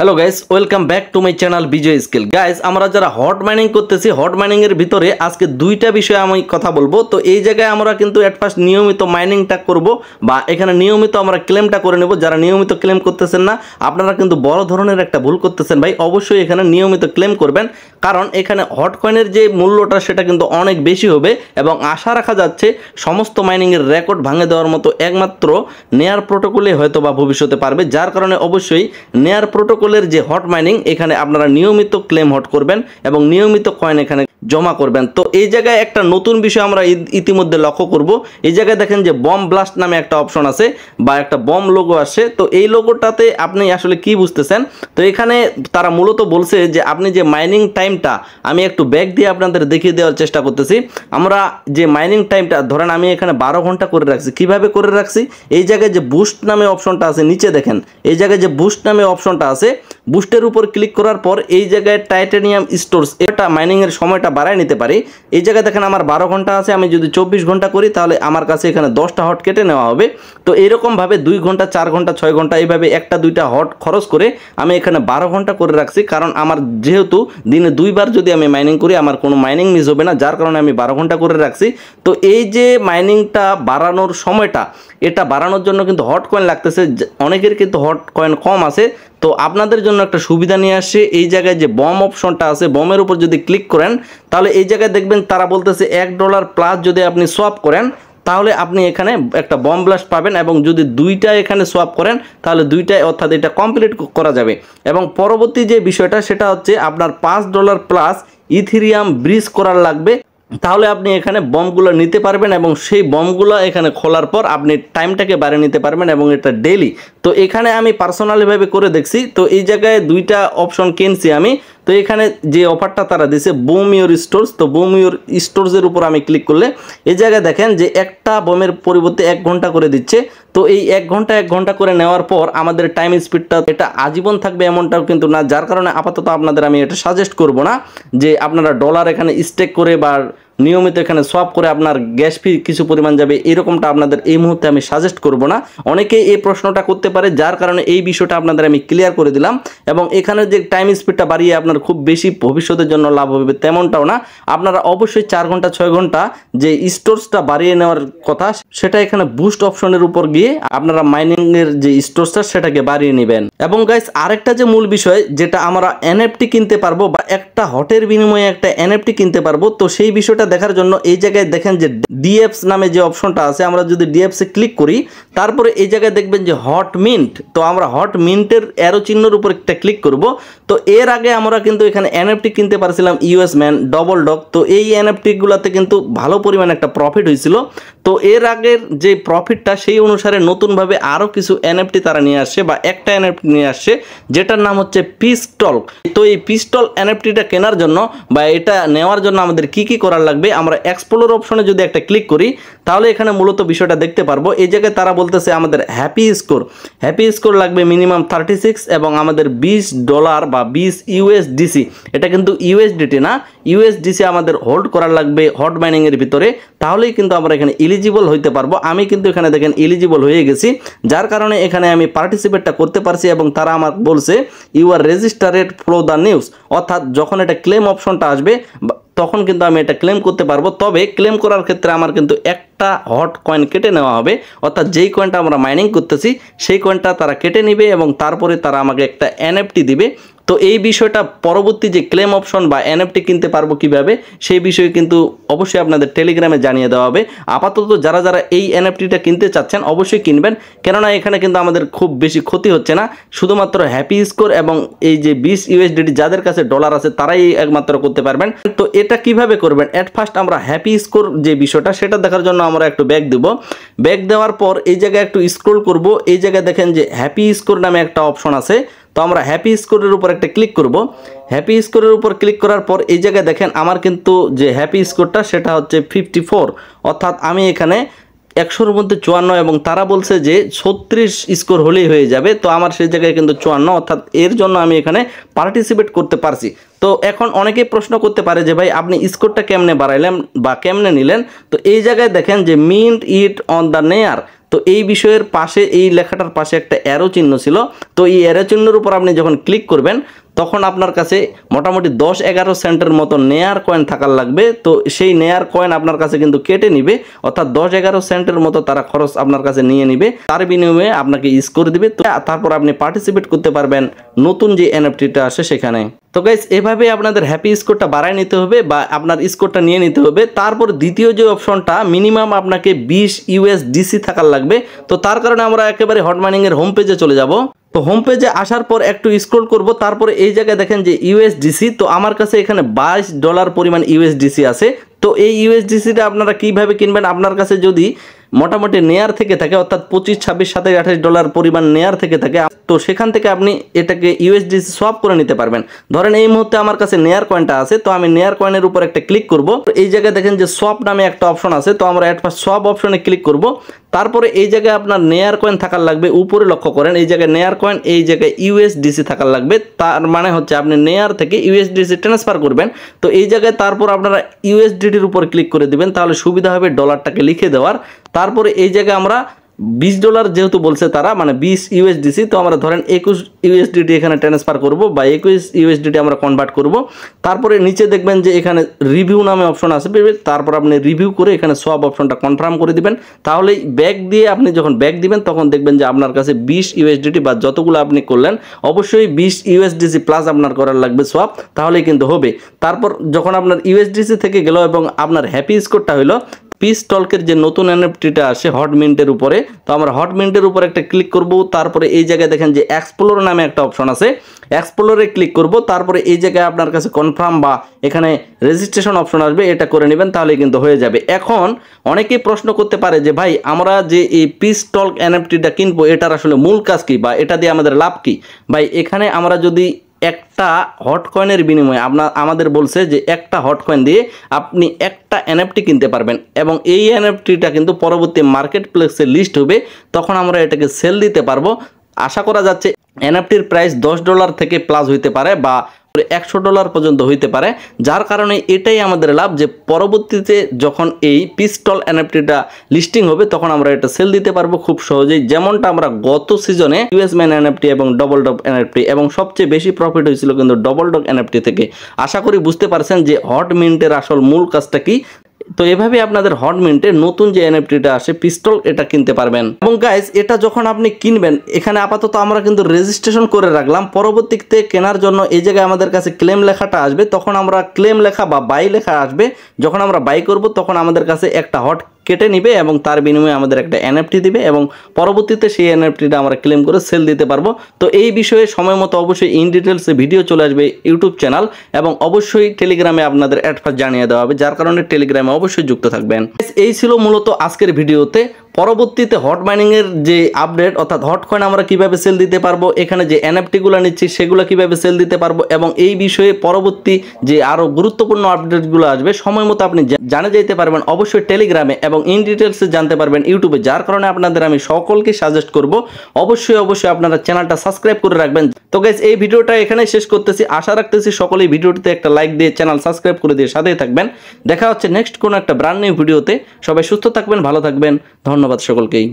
hello guys welcome back to my channel Bijoy skill guys আমরা যারা hot mining করতেছি hot mining এর ভিতরে আজকে দুইটা বিষয়ে আমি কথা বলবো তো এই জায়গায় আমরা কিন্তু অ্যাট ফার্স্ট নিয়মিত মাইনিংটা করব বা এখানে নিয়মিত আমরা ক্লেমটা করে নেব যারা নিয়মিত ক্লেম করতেছেন না আপনারা কিন্তু বড় ধরনের একটা ভুল করতেছেন ভাই অবশ্যই এখানে নিয়মিত ক্লেম করবেন কারণ এখানে হট কয়েনের যে মূল্যটা সেটা কিন্তু অনেক বেশি হবে এবং আশা রাখা যাচ্ছে সমস্ত মাইনিংয়ের রেকর্ড ভাঙে দেওয়ার মতো একমাত্র নেয়ার প্রোটোকলে হয়তো বা ভবিষ্যতে পারবে যার কারণে অবশ্যই নেয়ার প্রোটোকল সকলের যে হট মাইনিং এখানে আপনারা নিয়মিত ক্লেম হট করবেন এবং নিয়মিত কয়েন এখানে জমা করবেন তো এই জায়গায় একটা নতুন বিষয় আমরা ইতিমধ্যে লক্ষ্য করব এই জায়গায় দেখেন যে বম ব্লাস্ট নামে একটা অপশন আছে বা একটা বম লোগো আসে তো এই লোগোটাতে আপনি আসলে কি বুঝতেছেন তো এখানে তারা মূলত বলছে যে আপনি যে মাইনিং টাইমটা আমি একটু ব্যাক দিয়ে আপনাদের দেখিয়ে দেওয়ার চেষ্টা করতেছি আমরা যে মাইনিং টাইমটা ধরেন আমি এখানে বারো ঘন্টা করে রাখছি কিভাবে করে রাখছি এই জায়গায় যে বুস্ট নামে অপশনটা আছে নিচে দেখেন এই জায়গায় যে বুস্ট নামে অপশনটা আছে বুস্টের উপর ক্লিক করার পর এই জায়গায় টাইটানিয়াম স্টোর্স এটা মাইনিংয়ের সময়টা বাড়ায় নিতে পারি এই জায়গায় দেখেন আমার বারো ঘন্টা আছে আমি যদি চব্বিশ ঘন্টা করি তাহলে আমার কাছে এখানে দশটা হট কেটে নেওয়া হবে তো এরকমভাবে দুই ঘন্টা চার ঘন্টা ছয় ঘন্টা এইভাবে একটা দুইটা হট খরচ করে আমি এখানে বারো ঘন্টা করে রাখছি কারণ আমার যেহেতু দিনে দুইবার যদি আমি মাইনিং করি আমার কোনো মাইনিং মিস হবে না যার কারণে আমি বারো ঘন্টা করে রাখছি তো এই যে মাইনিংটা বাড়ানোর সময়টা এটা বাড়ানোর জন্য কিন্তু হট কয়েন লাগতেছে অনেকের কিন্তু হট কয়েন কম আছে তো আপনাদের জন্য একটা সুবিধা নিয়ে আসছে এই জায়গায় যে বম অপশনটা আছে বমের উপর যদি ক্লিক করেন তাহলে এই জায়গায় দেখবেন তারা বলতেছে এক ডলার প্লাস যদি আপনি সোয়াপ করেন তাহলে আপনি এখানে একটা বম ব্লাস্ট পাবেন এবং যদি দুইটা এখানে সোয়াপ করেন তাহলে দুইটায় অর্থাৎ এটা কমপ্লিট করা যাবে এবং পরবর্তী যে বিষয়টা সেটা হচ্ছে আপনার পাঁচ ডলার প্লাস ইথিরিয়াম ব্রিজ করার লাগবে তাহলে আপনি এখানে বমগুলো নিতে পারবেন এবং সেই বমগুলো এখানে খোলার পর আপনি টাইমটাকে বাড়িয়ে নিতে পারবেন এবং এটা ডেলি তো এখানে আমি পার্সোনালিভাবে করে দেখছি তো এই জায়গায় দুইটা অপশন কিনছি আমি তো এখানে যে অফারটা তারা দিছে বোম ইউর স্টোর্স তো বোম ইউর স্টোর্সের উপর আমি ক্লিক করলে এই জায়গায় দেখেন যে একটা বোমের পরিবর্তে এক ঘন্টা করে দিচ্ছে তো এই এক ঘন্টা এক ঘন্টা করে নেওয়ার পর আমাদের টাইম স্পিডটা এটা আজীবন থাকবে এমনটাও কিন্তু না যার কারণে আপাতত আপনাদের আমি এটা সাজেস্ট করব না যে আপনারা ডলার এখানে স্টেক করে বা নিয়মিত এখানে সোয়াপ করে আপনার গ্যাস ফি কিছু পরিমাণ যাবে এরকমটা আপনাদের এই মুহূর্তে আমি সাজেস্ট করব না অনেকেই এই প্রশ্নটা করতে পারে যার কারণে এই বিষয়টা আপনাদের আমি ক্লিয়ার করে দিলাম এবং এখানে যে টাইম স্পিডটা বাড়িয়ে আপনার খুব বেশি ভবিষ্যতের জন্য লাভ হবে তেমনটাও না আপনারা অবশ্যই চার ঘন্টা ছয় ঘন্টা যে স্টোর্সটা বাড়িয়ে নেওয়ার কথা সেটা এখানে বুস্ট অপশনের উপর গিয়ে আপনারা মাইনিংয়ের যে স্টোরসটা সেটাকে বাড়িয়ে নেবেন এবং গাইস আরেকটা যে মূল বিষয় যেটা আমরা এনএফটি কিনতে পারবো বা একটা হটের বিনিময়ে একটা এনএফটি কিনতে পারবো তো সেই বিষয়টা দেখার জন্য এই জায়গায় দেখেন যে ডিএফস নামে যে অপশনটা আছে আমরা যদি ডিএফসে ক্লিক করি তারপরে এই জায়গায় দেখবেন যে হট মিন্ট তো আমরা হট মিন্টের অ্যারো চিহ্নর উপর একটা ক্লিক করব তো এর আগে আমরা কিন্তু এখানে এনএফটি কিনতে পারছিলাম ইউএস ম্যান ডবল ডক তো এই এনএফটিগুলোতে কিন্তু ভালো পরিমাণে একটা প্রফিট হয়েছিল তো এর আগের যে প্রফিটটা সেই অনুসারে নতুনভাবে আরও কিছু এনএফটি তারা নিয়ে আসছে বা একটা এনএফটি নিয়ে আসছে যেটার নাম হচ্ছে পিস্টল তো এই পিস্টল এনএফটিটা কেনার জন্য বা এটা নেওয়ার জন্য আমাদের কি কি করার লাগবে আমরা এক্সপ্লোর অপশনে যদি একটা ক্লিক করি তাহলে এখানে মূলত বিষয়টা দেখতে পারবো এই জায়গায় তারা বলতেছে আমাদের হ্যাপি স্কোর হ্যাপি স্কোর লাগবে মিনিমাম থার্টি সিক্স এবং আমাদের বিশ ডলার বা বিশ ইউএসডিসি এটা কিন্তু ইউএসডিটি না ইউএসডিসি আমাদের হোল্ড করার লাগবে হট মাইনিংয়ের ভিতরে তাহলেই কিন্তু আমরা এখানে ইলি এলিজিবল হইতে পারবো আমি কিন্তু এখানে দেখেন এলিজিবল হয়ে গেছি যার কারণে এখানে আমি পার্টিসিপেটটা করতে পারছি এবং তারা আমার বলছে you are registered flow the news অর্থাৎ যখন এটা ক্লেম অপশনটা আসবে তখন কিন্তু আমি এটা ক্লেম করতে পারবো তবে ক্লেম করার ক্ষেত্রে আমার কিন্তু একটা হট কয়েন কেটে নেওয়া হবে অর্থাৎ যেই কয়েনটা আমরা মাইনিং করতেছি সেই কয়েনটা তারা কেটে নিবে এবং তারপরে তারা আমাকে একটা এনএফটি দিবে তো এই বিষয়টা পরবর্তী যে ক্লেম অপশন বা এনএফটি কিনতে পারবো কিভাবে সেই বিষয়ে কিন্তু অবশ্যই আপনাদের টেলিগ্রামে জানিয়ে দেওয়া হবে আপাতত যারা যারা এই এনএফটিটা কিনতে চাচ্ছেন অবশ্যই কিনবেন কেননা এখানে কিন্তু আমাদের খুব বেশি ক্ষতি হচ্ছে না শুধুমাত্র হ্যাপি স্কোর এবং এই যে বিশ ইউএসডিটি যাদের কাছে ডলার আছে তারাই একমাত্র করতে পারবেন তো এটা কিভাবে করবেন অ্যাট ফার্স্ট আমরা হ্যাপি স্কোর যে বিষয়টা সেটা দেখার জন্য আমরা একটু ব্যাগ দেবো ব্যাগ দেওয়ার পর এই জায়গায় একটু স্ক্রোল করব এই জায়গায় দেখেন যে হ্যাপি স্কোর নামে একটা অপশন আছে তো আমরা হ্যাপি স্কোরের উপর একটা ক্লিক করব হ্যাপি স্কোরের উপর ক্লিক করার পর এই জায়গায় দেখেন আমার কিন্তু যে হ্যাপি স্কোরটা সেটা হচ্ছে ফিফটি অর্থাৎ আমি এখানে একশোর মধ্যে চুয়ান্ন এবং তারা বলছে যে ছত্রিশ স্কোর হলেই হয়ে যাবে তো আমার সেই জায়গায় কিন্তু চুয়ান্ন অর্থাৎ এর জন্য আমি এখানে পার্টিসিপেট করতে পারছি তো এখন অনেকেই প্রশ্ন করতে পারে যে ভাই আপনি স্কোরটা কেমনে বাড়াইলেন বা কেমনে নিলেন তো এই জায়গায় দেখেন যে মিন্ট ইট অন দ্য নেয়ার তো এই বিষয়ের পাশে এই লেখাটার পাশে একটা অ্যারো চিহ্ন ছিল তো এই অ্যারো চিহ্নের উপর আপনি যখন ক্লিক করবেন তখন আপনার কাছে মোটামুটি দশ এগারো সেন্টের মতো নেয়ার কয়েন থাকার লাগবে তো সেই নেয়ার কয়েন আপনার কাছে কিন্তু কেটে নিবে অর্থাৎ দশ এগারো সেন্টের মতো তারা খরচ আপনার কাছে নিয়ে নিবে তার বিনিময়ে আপনাকে স্কোর দিবে তো তারপর আপনি পার্টিসিপেট করতে পারবেন নতুন যে এনএফটিটা আসে সেখানে তো গাইজ এভাবে আপনাদের হ্যাপি স্কোরটা বাড়ায় নিতে হবে বা আপনার স্কোরটা নিয়ে নিতে হবে তারপর দ্বিতীয় যে অপশনটা মিনিমাম আপনাকে বিশ ইউএস ডিসি থাকার লাগবে তো তার কারণে আমরা একেবারে হটমার্নিংয়ের হোম পেজে চলে যাব তো হোম পেজে আসার পর একটু স্ক্রোল করব তারপরে এই জায়গায় দেখেন যে ইউএসডিসি তো আমার কাছে এখানে বাইশ ডলার পরিমাণ ইউএসডিসি আছে তো এই ইউএসডিসিটা আপনারা কিভাবে কিনবেন আপনার কাছে যদি মোটামুটি নেয়ার থেকে থাকে অর্থাৎ পঁচিশ ছাব্বিশ সাতাশ আঠাশ ডলার পরিমাণ নেয়ার থেকে থাকে তো সেখান থেকে আপনি এটাকে ইউএসডি সোয়াপ করে নিতে পারবেন ধরেন এই মুহূর্তে আমার কাছে নেয়ার কয়েনটা আছে তো আমি নেয়ার কয়েনের উপর একটা ক্লিক করব এই জায়গায় দেখেন যে সোয়াপ নামে একটা অপশন আছে তো আমরা অ্যাট সোয়াপ অপশনে ক্লিক করব তারপরে এই জায়গায় আপনার নেয়ার কয়েন থাকার লাগবে উপরে লক্ষ্য করেন এই জায়গায় নেয়ার কয়েন এই জায়গায় ইউএসডিসি থাকার লাগবে তার মানে হচ্ছে আপনি নেয়ার থেকে ইউএসডিসি ট্রান্সফার করবেন তো এই জায়গায় তারপর আপনারা ইউএসডিটির উপর ক্লিক করে দিবেন তাহলে সুবিধা হবে ডলারটাকে লিখে দেওয়ার তারপরে এই জায়গায় আমরা বিশ ডলার যেহেতু বলছে তারা মানে বিশ ইউএসডিসি তো আমরা ধরেন একুশ ইউএসডিটি এখানে ট্রান্সফার করব বা একুশ ইউএসডিটি আমরা কনভার্ট করব তারপরে নিচে দেখবেন যে এখানে রিভিউ নামে অপশন আসবে তারপর আপনি রিভিউ করে এখানে সব অপশনটা কনফার্ম করে দিবেন তাহলে ব্যাগ দিয়ে আপনি যখন ব্যাগ দিবেন তখন দেখবেন যে আপনার কাছে বিশ ইউএসডিটি বা যতগুলো আপনি করলেন অবশ্যই বিশ ইউএসডিসি প্লাস আপনার করার লাগবে সব তাহলেই কিন্তু হবে তারপর যখন আপনার ইউএসডিসি থেকে গেল এবং আপনার হ্যাপি স্কোরটা হলো পিস টলকের যে নতুন এনএফটিটা আসে হট মিন্টের উপরে তো আমরা হট মিন্টের একটা ক্লিক করব তারপরে এই জায়গায় দেখেন যে এক্সপ্লোর নামে একটা অপশন আছে এক্সপ্লোরে ক্লিক করব তারপরে এই জায়গায় আপনার কাছে কনফার্ম বা এখানে রেজিস্ট্রেশন অপশন আসবে এটা করে নেবেন তাহলে কিন্তু হয়ে যাবে এখন অনেকেই প্রশ্ন করতে পারে যে ভাই আমরা যে এই পিস টলক এনএফটিটা কিনবো এটার আসলে মূল কাজ কী বা এটা দিয়ে আমাদের লাভ কী ভাই এখানে আমরা যদি একটা হট কয়েনের বিনিময়ে আপনার আমাদের বলছে যে একটা হট কয়েন দিয়ে আপনি একটা এনএফটি কিনতে পারবেন এবং এই এনএফটিটা কিন্তু পরবর্তী মার্কেট প্লেসে লিস্ট হবে তখন আমরা এটাকে সেল দিতে পারবো আশা করা যাচ্ছে এনএফটির প্রাইস দশ ডলার থেকে প্লাস হইতে পারে বা একশো ডলার পর্যন্ত হইতে পারে যার কারণে এটাই আমাদের লাভ যে পরবর্তীতে যখন এই পিস্টল এনএফটিটা লিস্টিং হবে তখন আমরা এটা সেল দিতে পারবো খুব সহজেই যেমনটা আমরা গত সিজনে ইউএস ম্যান এনএফটি এবং ডবল ডক এনএফটি এবং সবচেয়ে বেশি প্রফিট হয়েছিল কিন্তু ডবল ডক এনএফটি থেকে আশা করি বুঝতে পারছেন যে হট মিন্টের আসল মূল কাজটা কি তো এভাবে আপনাদের হট মিন্টে নতুন যে এনএফটিটা আসে পিস্তল এটা কিনতে পারবেন এবং গাইজ এটা যখন আপনি কিনবেন এখানে আপাতত আমরা কিন্তু রেজিস্ট্রেশন করে রাখলাম পরবর্তীতে কেনার জন্য এই জায়গায় আমাদের কাছে ক্লেম লেখাটা আসবে তখন আমরা ক্লেম লেখা বা বাই লেখা আসবে যখন আমরা বাই করব তখন আমাদের কাছে একটা হট কেটে নিবে এবং তার বিনিময়ে আমাদের একটা এনএফটি দিবে এবং পরবর্তীতে সেই এনএফটিটা আমরা ক্লেম করে সেল দিতে পারবো তো এই বিষয়ে সময় মতো অবশ্যই ইন ডিটেলসে ভিডিও চলে আসবে ইউটিউব চ্যানেল এবং অবশ্যই টেলিগ্রামে আপনাদের অ্যাডভার্স জানিয়ে দেওয়া হবে যার কারণে টেলিগ্রামে অবশ্যই যুক্ত থাকবেন এই ছিল মূলত আজকের ভিডিওতে পরবর্তীতে হট মাইনিংয়ের যে আপডেট অর্থাৎ হট কয়েন আমরা কীভাবে সেল দিতে পারবো এখানে যে এনএফটিগুলো নিচ্ছি সেগুলো কীভাবে সেল দিতে পারবো এবং এই বিষয়ে পরবর্তী যে আরও গুরুত্বপূর্ণ আপডেটগুলো আসবে সময় মতো আপনি জানে যেতে পারবেন অবশ্যই টেলিগ্রামে এবং ইন ডিটেলসে জানতে পারবেন ইউটিউবে যার কারণে আপনাদের আমি সকলকে সাজেস্ট করব অবশ্যই অবশ্যই আপনারা চ্যানেলটা সাবস্ক্রাইব করে রাখবেন তো গাইজ এই ভিডিওটা এখানে শেষ করতেছি আশা রাখতেছি সকলেই ভিডিওটিতে একটা লাইক দিয়ে চ্যানেল সাবস্ক্রাইব করে দিয়ে সাথেই থাকবেন দেখা হচ্ছে নেক্সট কোনো একটা ব্রান্ড নিউ ভিডিওতে সবাই সুস্থ থাকবেন ভালো থাকবেন ধন্যবাদ ধন্যবাদ সকলকেই